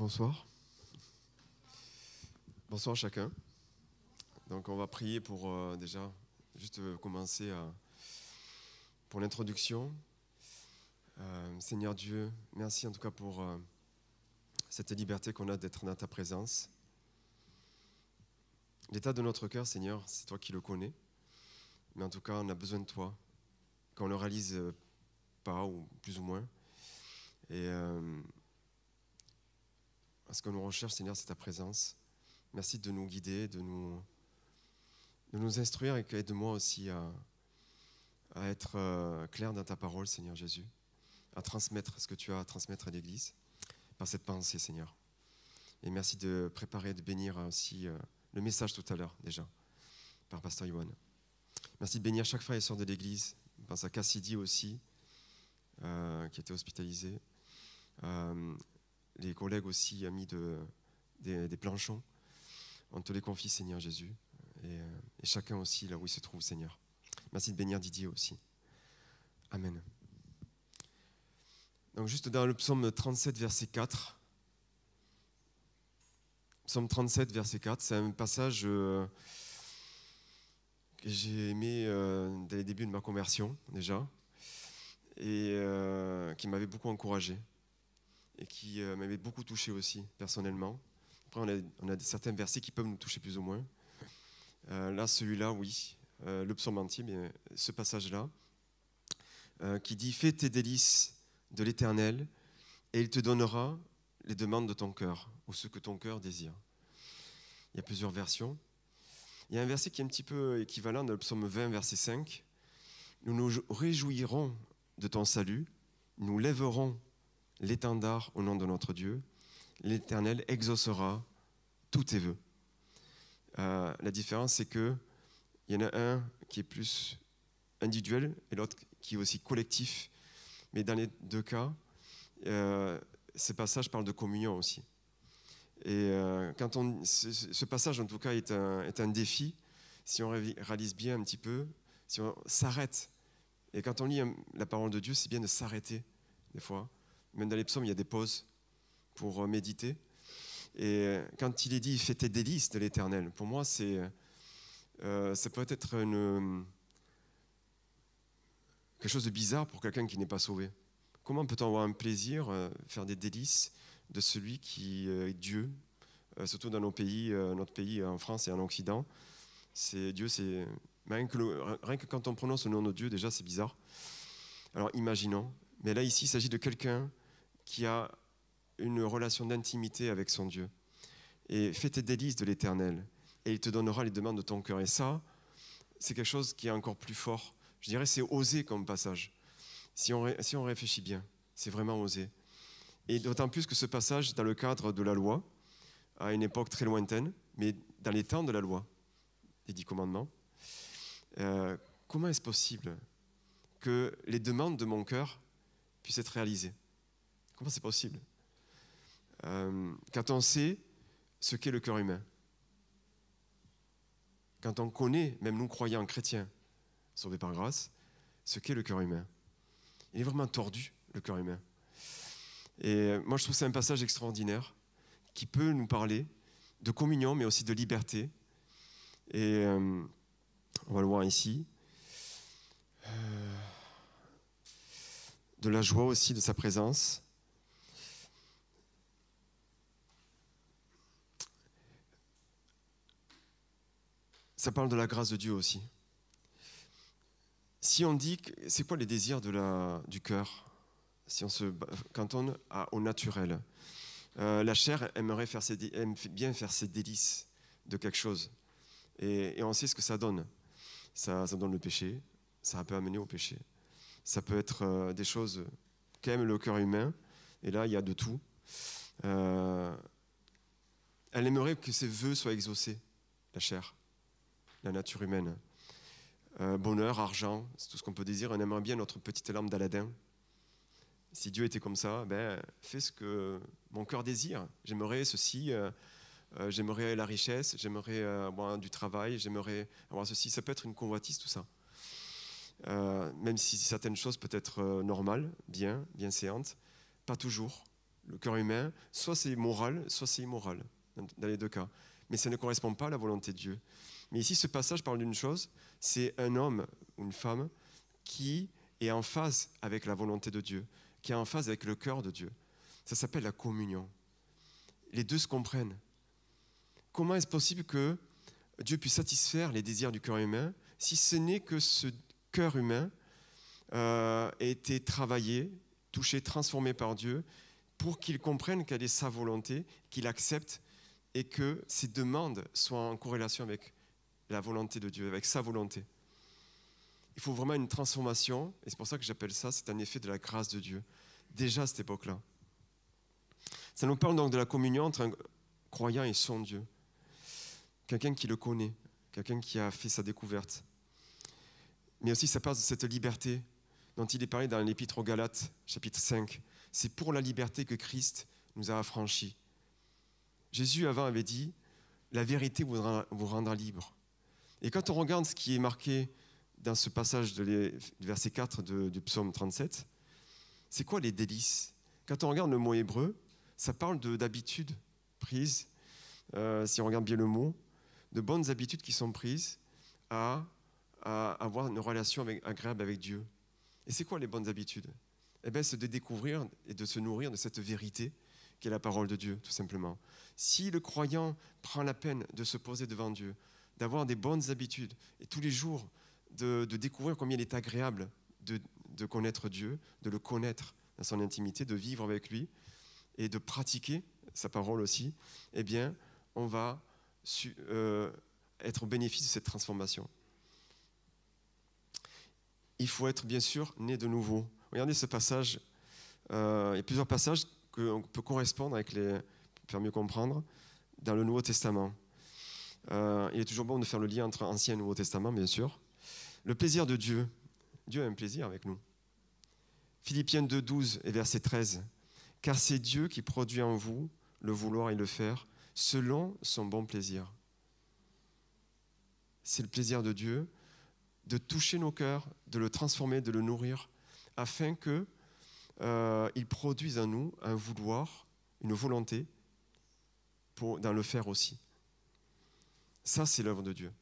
Bonsoir. Bonsoir chacun. Donc on va prier pour euh, déjà juste euh, commencer à, euh, pour l'introduction. Seigneur Dieu, merci en tout cas pour cette liberté qu'on a d'être dans ta présence. L'état de notre cœur, Seigneur, c'est toi qui le connais. Mais en tout cas, on a besoin de toi, qu'on le réalise pas ou plus ou moins. Et ce que nous recherche, Seigneur, c'est ta présence. Merci de nous guider, de nous, nous instruire et aide-moi aussi à, être euh, clair dans ta parole, Seigneur Jésus, à transmettre ce que tu as à transmettre à l'Église par cette pensée, Seigneur. Et merci de préparer, de bénir aussi euh, le message tout à l'heure déjà par Pasteur Yohan. Merci de bénir chaque frère et soeur de l'Église. Je pense à Cassidy aussi, euh, qui était hospitalisé les collègues aussi, amis de, des, planchons. On te les confie, Seigneur Jésus. Euh, et, chacun aussi là où il se trouve, Seigneur. Merci de bénir Didier aussi. Amen. Donc juste dans le psaume 37, verset 4. Psaume 37, verset 4, c'est un passage euh, que j'ai aimé euh, dès les débuts de ma conversion déjà, et qui m'avait beaucoup encouragé et qui euh, m'avait beaucoup touché aussi, personnellement. Après, on a, on certains versets qui peuvent nous toucher plus ou moins. Euh, là, celui-là, oui, euh, le psaume entier, mais ce passage-là, qui dit Fais tes délices de l'éternel, et il te donnera les demandes de ton cœur, ou ce que ton cœur désire. Il y a plusieurs versions. Il y a un verset qui est un petit peu équivalent dans le psaume 20, verset 5. Nous nous réjouirons de ton salut, nous lèverons l'étendard au nom de notre Dieu. L'Éternel exaucera tous tes vœux. Euh, la différence, c'est que il y en a un qui est plus individuel et l'autre qui est aussi collectif. Mais dans les deux cas, euh, ce passage parle de communion aussi. Et euh, quand on, ce, passage, en tout cas, est un, est un défi. Si on réalise bien un petit peu, si on s'arrête. Et quand on lit euh, la parole de Dieu, c'est bien de s'arrêter, des fois, même dans les psaumes, il y a des pauses pour euh, méditer. Et euh, quand il est dit, Fais tes délices de l'éternel, pour moi, c'est, euh, ça peut être quelque chose de bizarre pour quelqu'un qui n'est pas sauvé. Comment peut-on avoir un plaisir, faire des délices de celui qui est Dieu, surtout dans nos pays, notre pays en France et en Occident c'est, Dieu, c'est. Rien rien que quand on prononce le nom de Dieu, déjà, c'est bizarre. Alors imaginons. Mais là, ici, il s'agit de quelqu'un qui a une relation d'intimité avec son Dieu. Et fais tes délices de l'Éternel, et il te donnera les demandes de ton cœur. Et ça, c'est quelque chose qui est encore plus fort. Je dirais c'est osé comme passage. Si on, réfléchit bien, c'est vraiment osé. Et d'autant plus que ce passage, dans le cadre de la loi, à une époque très lointaine, mais dans les temps de la loi, des dix commandements, euh, comment est-ce possible que les demandes de mon cœur puissent être réalisées Comment c'est possible euh, Quand on sait ce qu'est le cœur humain, quand on connaît, même nous croyants chrétiens, sauvés par grâce, ce qu'est le cœur humain. Il est vraiment tordu, le cœur humain. Et euh, moi, je trouve c'est un passage extraordinaire qui peut nous parler de communion, mais aussi de liberté. Et euh, on va le voir ici. de la joie aussi de sa présence. ça parle de la grâce de Dieu aussi. Si on dit, c'est quoi les désirs du cœur Si on se cantonne au naturel, euh, la chair aimerait faire bien faire ses délices de quelque chose. Et, on sait ce que ça donne. Ça, donne le péché, ça peut amener au péché. Ça peut être euh, des choses qu'aime le cœur humain, et là, il y a de tout. Euh, elle aimerait que ses voeux soient exaucés, la chair la nature humaine. Euh, bonheur, argent, c'est tout ce qu'on peut désirer. On aimerait bien notre petite lampe d'Aladin. Si Dieu était comme ça, ben, fais ce que mon cœur désire. J'aimerais ceci, euh, euh, j'aimerais la richesse, j'aimerais avoir du travail, j'aimerais avoir ceci. Ça peut être une convoitise, tout ça. même si certaines choses peuvent être normales, bien, bien séantes, pas toujours. Le cœur humain, soit c'est moral, soit c'est immoral, dans les deux cas. Mais ça ne correspond pas à la volonté de Dieu. Mais ici, ce passage parle d'une chose, c'est un homme ou une femme qui est en phase avec la volonté de Dieu, qui est en phase avec le cœur de Dieu. Ça s'appelle la communion. Les deux se comprennent. Comment est-ce possible que Dieu puisse satisfaire les désirs du cœur humain si ce n'est que ce cœur humain euh, a été travaillé, touché, transformé par Dieu pour qu'il comprenne quelle est sa volonté, qu'il accepte et que ses demandes soient en corrélation avec la volonté de Dieu, avec sa volonté. Il faut vraiment une transformation, et c'est pour ça que j'appelle ça, c'est un effet de la grâce de Dieu, déjà à cette époque-là. Ça nous parle donc de la communion entre un croyant et son Dieu, quelqu'un qui le connaît, quelqu'un qui a fait sa découverte. Mais aussi, ça passe de cette liberté dont il est parlé dans l'Épître aux Galates, chapitre 5. C'est pour la liberté que Christ nous a affranchis. Jésus avant avait dit, la vérité vous rendra libre. Et quand on regarde ce qui est marqué dans ce passage du verset 4 du psaume 37, c'est quoi les délices Quand on regarde le mot hébreu, ça parle d'habitudes prises, euh, si on regarde bien le mot, de bonnes habitudes qui sont prises à, avoir une relation agréable avec Dieu. Et c'est quoi les bonnes habitudes Eh bien, c'est de découvrir et de se nourrir de cette vérité qui est la parole de Dieu, tout simplement. Si le croyant prend la peine de se poser devant Dieu, d'avoir des bonnes habitudes et tous les jours de, découvrir combien il est agréable de, connaître Dieu, de le connaître dans son intimité, de vivre avec lui et de pratiquer sa parole aussi, eh bien, on va euh, être au bénéfice de cette transformation. Il faut être bien sûr né de nouveau. Regardez ce passage. Euh, il y a plusieurs passages qu'on peut correspondre avec les, pour faire mieux comprendre, dans le Nouveau Testament. Euh, il est toujours bon de faire le lien entre Ancien et Nouveau Testament, bien sûr. Le plaisir de Dieu. Dieu a un plaisir avec nous. Philippiens 2, 12 et verset 13. Car c'est Dieu qui produit en vous le vouloir et le faire selon son bon plaisir. C'est le plaisir de Dieu de toucher nos cœurs, de le transformer, de le nourrir, afin que euh, il produise en nous un vouloir, une volonté pour, dans le faire aussi. Ça, c'est l'œuvre de Dieu.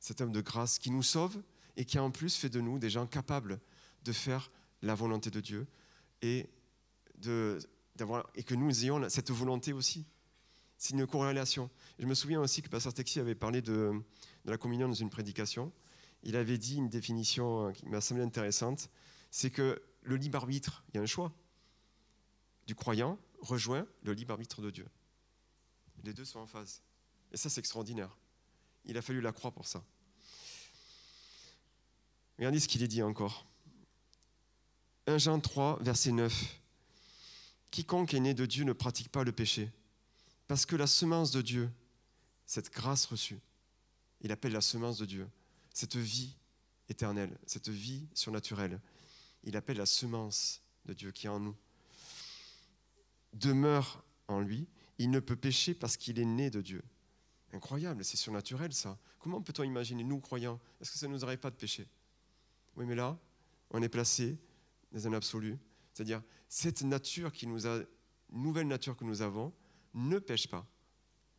Cet homme de grâce qui nous sauve et qui a en plus fait de nous des gens capables de faire la volonté de Dieu et, que nous ayons cette volonté aussi. C'est une corrélation. Je me souviens aussi que Pasteur Texi avait parlé de, de la communion dans une prédication. Il avait dit une définition euh, qui m'a semblé intéressante, c'est que le libre arbitre, il y a un choix, du croyant rejoint le libre arbitre de Dieu. Les deux sont en phase. Et ça, c'est extraordinaire. Il a fallu la croix pour ça. Regardez ce qu'il est dit encore. 1 Jean 3, verset 9. Quiconque est né de Dieu ne pratique pas le péché, parce que la semence de Dieu, cette grâce reçue, il appelle la semence de Dieu, cette vie éternelle, cette vie surnaturelle, il appelle la semence de Dieu qui est en nous, demeure en lui, il ne peut pécher parce qu'il est né de Dieu. Incroyable, c'est surnaturel ça. Comment peut-on imaginer, nous croyants, est-ce que ça ne nous arrive pas de pécher Oui, mais là, on est placé dans un absolu. C'est-à-dire, cette nature qui nous a, nouvelle nature que nous avons, ne pêche pas.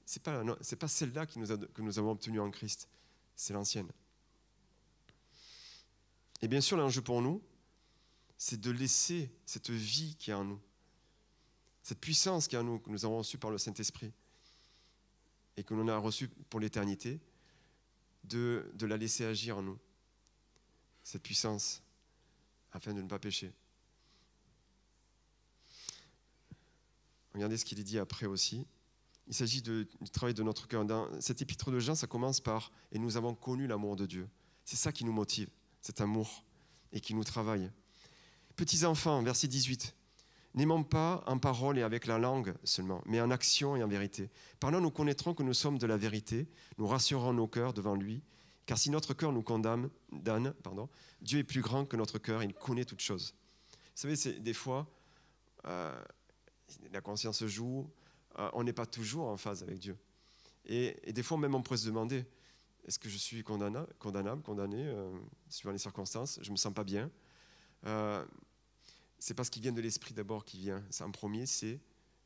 Ce n'est pas, pas celle-là que nous avons obtenue en Christ, c'est l'ancienne. Et bien sûr, l'enjeu pour nous, c'est de laisser cette vie qui est en nous, cette puissance qui est en nous, que nous avons reçue par le Saint-Esprit, et que l'on a reçu pour l'éternité, de, la laisser agir en nous, cette puissance, afin de ne pas pécher. Regardez ce qu'il est dit après aussi. Il s'agit du travail de notre cœur. Dans cet épître de Jean, ça commence par Et nous avons connu l'amour de Dieu. C'est ça qui nous motive, cet amour, et qui nous travaille. Petits enfants, verset 18. N'aimons pas en parole et avec la langue seulement, mais en action et en vérité. Par là, nous connaîtrons que nous sommes de la vérité, nous rassurons nos cœurs devant lui, car si notre cœur nous condamne, pardon, Dieu est plus grand que notre cœur, il connaît toutes choses. Vous savez, des fois, euh, la conscience joue, euh, on n'est pas toujours en phase avec Dieu. Et, des fois, même on pourrait se demander, est-ce que je suis condamnable, condamné, euh, suivant les circonstances Je ne me sens pas bien c'est parce qu'il vient de l'esprit d'abord qui vient. C'est en premier, c'est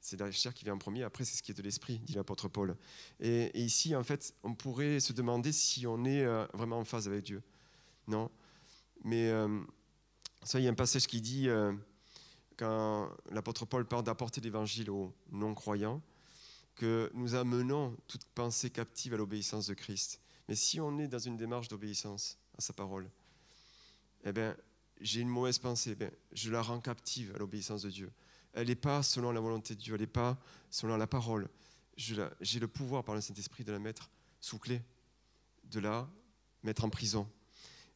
c'est la chair qui vient en premier, après c'est ce qui est de l'esprit, dit l'apôtre Paul. Et, ici, en fait, on pourrait se demander si on est euh, vraiment en phase avec Dieu. Non. Mais euh, ça, il y a un passage qui dit, euh, quand l'apôtre Paul parle d'apporter l'évangile aux non-croyants, que nous amenons toute pensée captive à l'obéissance de Christ. Mais si on est dans une démarche d'obéissance à sa parole, eh bien, j'ai une mauvaise pensée, ben, je la rends captive à l'obéissance de Dieu. Elle n'est pas selon la volonté de Dieu, elle n'est pas selon la parole. J'ai le pouvoir par le Saint-Esprit de la mettre sous clé, de la mettre en prison.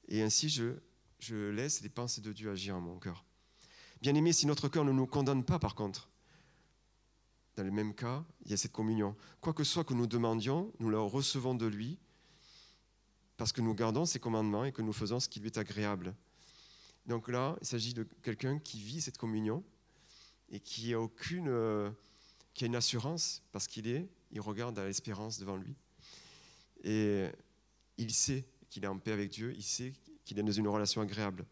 Et ainsi, je, je laisse les pensées de Dieu agir en mon cœur. Bien aimé, si notre cœur ne nous condamne pas, par contre, dans le même cas, il y a cette communion. Quoi que soit que nous demandions, nous la recevons de lui, parce que nous gardons ses commandements et que nous faisons ce qui lui est agréable. Donc là, il s'agit de quelqu'un qui vit cette communion et qui a aucune, euh, qui a une assurance parce qu'il est, il regarde à l'espérance devant lui et il sait qu'il est en paix avec Dieu, il sait qu'il est dans une relation agréable.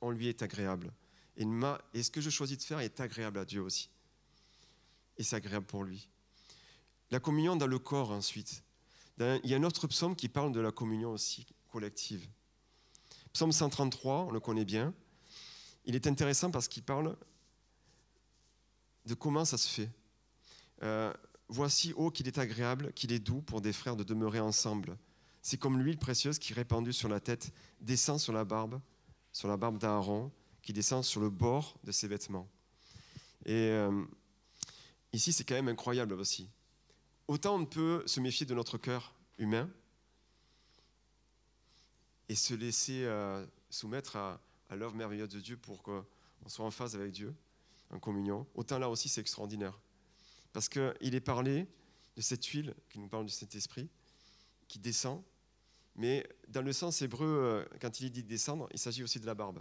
On lui est agréable. Et, ma, ce que je choisis de faire est agréable à Dieu aussi. Et c'est agréable pour lui. La communion dans le corps ensuite. il y a un autre psaume qui parle de la communion aussi collective. Psaume 133, on le connaît bien. Il est intéressant parce qu'il parle de comment ça se fait. Euh, voici, ô qu'il est agréable, qu'il est doux pour des frères de demeurer ensemble. C'est comme l'huile précieuse qui, répandue sur la tête, descend sur la barbe, sur la barbe d'Aaron, qui descend sur le bord de ses vêtements. Et euh, ici, c'est quand même incroyable aussi. Autant on peut se méfier de notre cœur humain, et se laisser euh, soumettre à, l'œuvre merveilleuse de Dieu pour qu'on soit en phase avec Dieu, en communion. Autant là aussi, c'est extraordinaire. Parce qu'il est parlé de cette huile qui nous parle du cet esprit qui descend, mais dans le sens hébreu, euh, quand il dit descendre, il s'agit aussi de la barbe.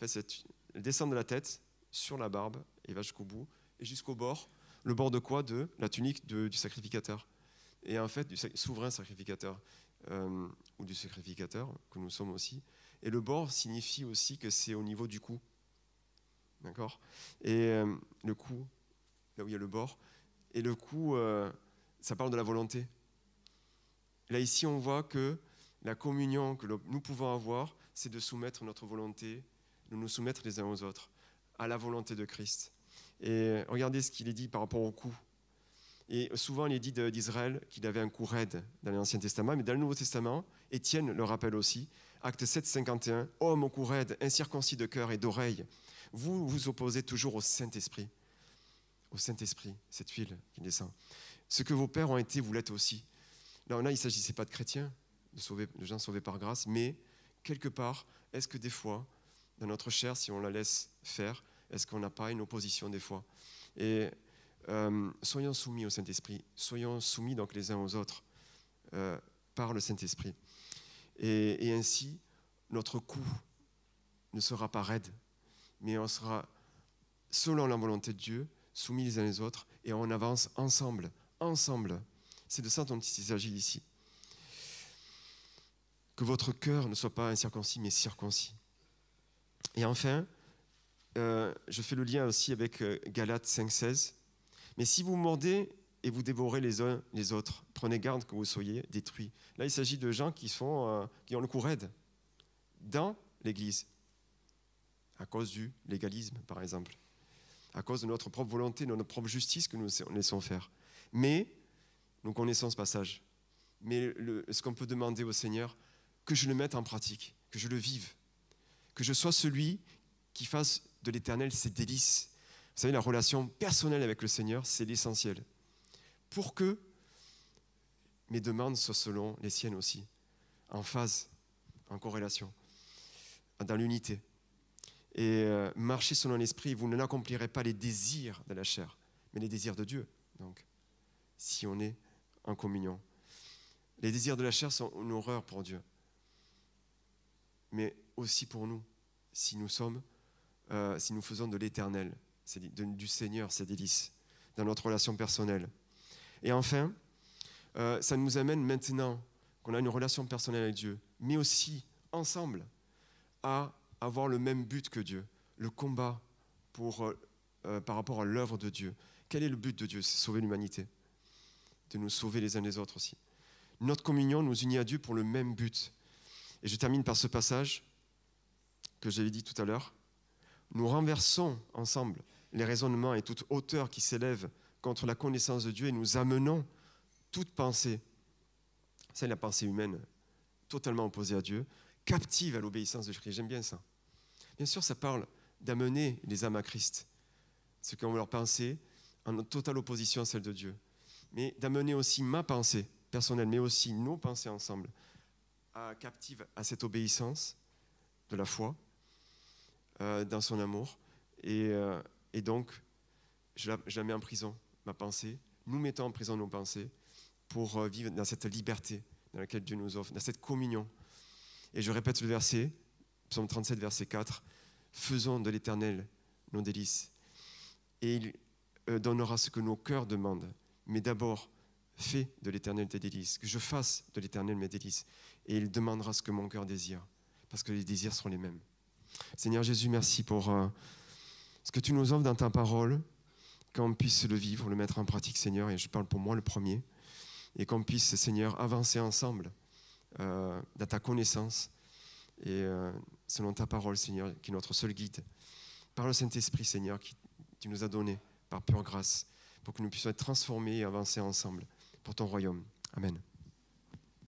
elle descend de la tête sur la barbe et va jusqu'au bout et jusqu'au bord. Le bord de quoi De la tunique du sacrificateur. Et en fait, du souverain sacrificateur. Euh, ou du sacrificateur, que nous sommes aussi. Et le bord signifie aussi que c'est au niveau du cou. D'accord Et euh, le cou, là où il y a le bord, et le cou, euh, ça parle de la volonté. Là, ici, on voit que la communion que nous pouvons avoir, c'est de soumettre notre volonté, de nous soumettre les uns aux autres, à la volonté de Christ. Et regardez ce qu'il est dit par rapport au cou. Et souvent, il est dit d'Israël qu'il avait un coup raide dans l'Ancien Testament, mais dans le Nouveau Testament, Étienne le rappelle aussi, acte 7, 51, Homme au coup raide, incirconcis de cœur et d'oreille, vous vous opposez toujours au Saint-Esprit. Au Saint-Esprit, cette huile qui descend. Ce que vos pères ont été, vous l'êtes aussi. Là, là il ne s'agissait pas de chrétiens, de, de gens sauvés par grâce, mais quelque part, est-ce que des fois, dans notre chair, si on la laisse faire, est-ce qu'on n'a pas une opposition des fois Et euh, soyons soumis au Saint-Esprit, soyons soumis donc les uns aux autres euh, par le Saint-Esprit. Et, ainsi, notre coup ne sera pas raide, mais on sera, selon la volonté de Dieu, soumis les uns les autres et on avance ensemble, ensemble. C'est de ça dont il s'agit ici. Que votre cœur ne soit pas incirconcis, mais circoncis. Et enfin, euh, je fais le lien aussi avec Galate 5.16. Mais si vous mordez et vous dévorez les uns les autres, prenez garde que vous soyez détruits. Là, il s'agit de gens qui, sont, euh, qui ont le coup raide dans l'Église, à cause du légalisme, par exemple, à cause de notre propre volonté, de notre propre justice que nous laissons faire. Mais nous connaissons ce passage. Mais ce qu'on peut demander au Seigneur, que je le mette en pratique, que je le vive, que je sois celui qui fasse de l'éternel ses délices vous savez, la relation personnelle avec le Seigneur, c'est l'essentiel. Pour que mes demandes soient selon les siennes aussi, en phase, en corrélation, dans l'unité. Et euh, marcher selon l'esprit, vous ne n'accomplirez pas les désirs de la chair, mais les désirs de Dieu. Donc, si on est en communion. Les désirs de la chair sont une horreur pour Dieu, mais aussi pour nous, si nous sommes, euh, si nous faisons de l'éternel du Seigneur, des délices, dans notre relation personnelle. Et enfin, euh, ça nous amène maintenant qu'on a une relation personnelle avec Dieu, mais aussi ensemble, à avoir le même but que Dieu, le combat pour, euh, euh, par rapport à l'œuvre de Dieu. Quel est le but de Dieu C'est sauver l'humanité, de nous sauver les uns les autres aussi. Notre communion nous unit à Dieu pour le même but. Et je termine par ce passage que j'avais dit tout à l'heure. Nous renversons ensemble les raisonnements et toute hauteur qui s'élève contre la connaissance de Dieu et nous amenons toute pensée, c'est la pensée humaine totalement opposée à Dieu, captive à l'obéissance de Christ. J'aime bien ça. Bien sûr, ça parle d'amener les âmes à Christ, ce ont leur pensée en totale opposition à celle de Dieu, mais d'amener aussi ma pensée personnelle, mais aussi nos pensées ensemble, à, captive à cette obéissance de la foi, euh, dans son amour, et, euh, et donc, je la, mets en prison, ma pensée. Nous mettons en prison nos pensées pour euh, vivre dans cette liberté dans laquelle Dieu nous offre, dans cette communion. Et je répète le verset, psaume 37, verset 4. Faisons de l'éternel nos délices. Et il euh, donnera ce que nos cœurs demandent. Mais d'abord, fais de l'éternel tes délices, que je fasse de l'éternel mes délices. Et il demandera ce que mon cœur désire, parce que les désirs sont les mêmes. Seigneur Jésus, merci pour... Euh, ce que tu nous offres dans ta parole, qu'on puisse le vivre, le mettre en pratique, Seigneur, et je parle pour moi le premier, et qu'on puisse, Seigneur, avancer ensemble euh, dans ta connaissance et euh, selon ta parole, Seigneur, qui est notre seul guide, par le Saint-Esprit, Seigneur, qui tu nous as donné par pure grâce, pour que nous puissions être transformés et avancer ensemble pour ton royaume. Amen.